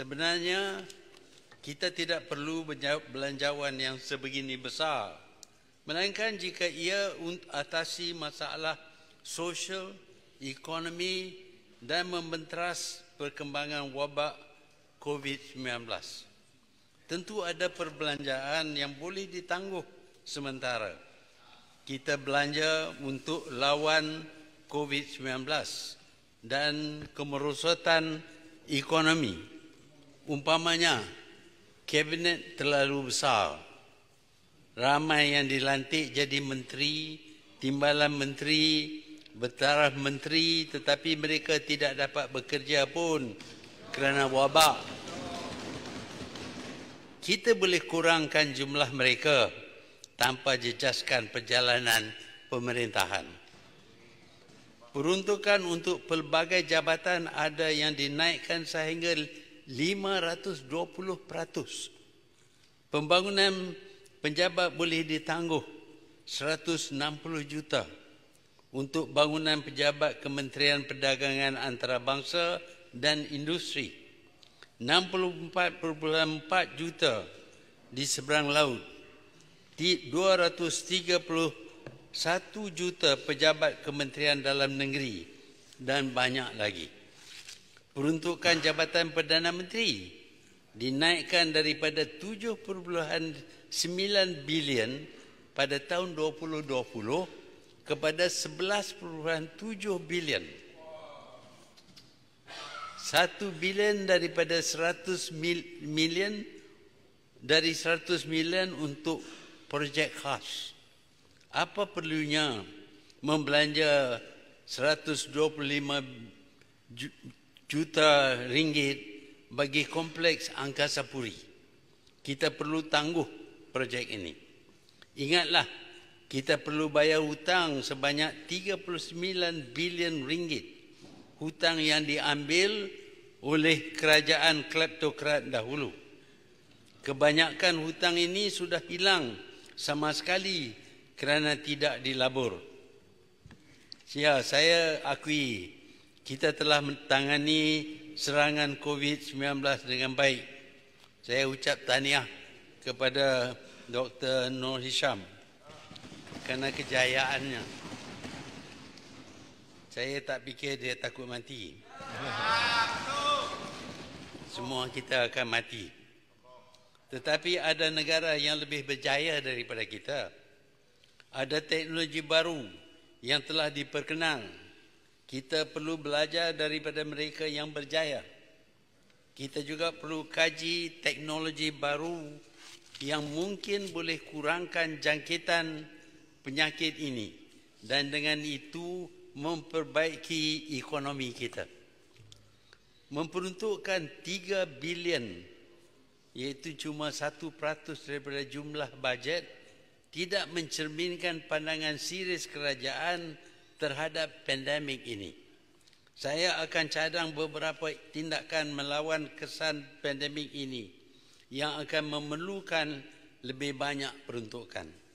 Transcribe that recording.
Sebenarnya kita tidak perlu belanjawan yang sebegini besar. Melainkan jika ia untuk atasi masalah sosial, ekonomi dan membenteras perkembangan wabak COVID-19. Tentu ada perbelanjaan yang boleh ditangguh sementara. Kita belanja untuk lawan COVID-19 dan kemerosotan ekonomi. Umpamanya, kabinet terlalu besar. Ramai yang dilantik jadi menteri, timbalan menteri, bertaraf menteri tetapi mereka tidak dapat bekerja pun kerana wabak. Kita boleh kurangkan jumlah mereka tanpa jejaskan perjalanan pemerintahan. Peruntukan untuk pelbagai jabatan ada yang dinaikkan sehingga 520%. Pembangunan pejabat boleh ditangguh 160 juta untuk bangunan pejabat Kementerian Perdagangan Antarabangsa dan Industri. 64.4 juta di seberang laut. di satu juta pejabat Kementerian Dalam Negeri dan banyak lagi peruntukan jabatan Perdana Menteri dinaikkan daripada 7.9 bilion pada tahun 2020 kepada 11.7 bilion. 1 bilion daripada 100 million dari 100 million untuk projek khas. Apa perlunya membelanja 125 juta ringgit bagi kompleks Angkasa Puri. Kita perlu tangguh projek ini. Ingatlah, kita perlu bayar hutang sebanyak 39 bilion ringgit. Hutang yang diambil oleh kerajaan kleptokrat dahulu. Kebanyakan hutang ini sudah hilang sama sekali kerana tidak dilabur. Ya, saya akui kita telah menangani serangan COVID-19 dengan baik. Saya ucap tahniah kepada Dr. Nur Hisham kerana kejayaannya. Saya tak fikir dia takut mati. Semua kita akan mati. Tetapi ada negara yang lebih berjaya daripada kita. Ada teknologi baru yang telah diperkenal. Kita perlu belajar daripada mereka yang berjaya. Kita juga perlu kaji teknologi baru yang mungkin boleh kurangkan jangkitan penyakit ini dan dengan itu memperbaiki ekonomi kita. Memperuntukkan 3 bilion iaitu cuma 1% daripada jumlah bajet tidak mencerminkan pandangan serius kerajaan terhadap pandemik ini. Saya akan cadang beberapa tindakan melawan kesan pandemik ini yang akan memerlukan lebih banyak peruntukan.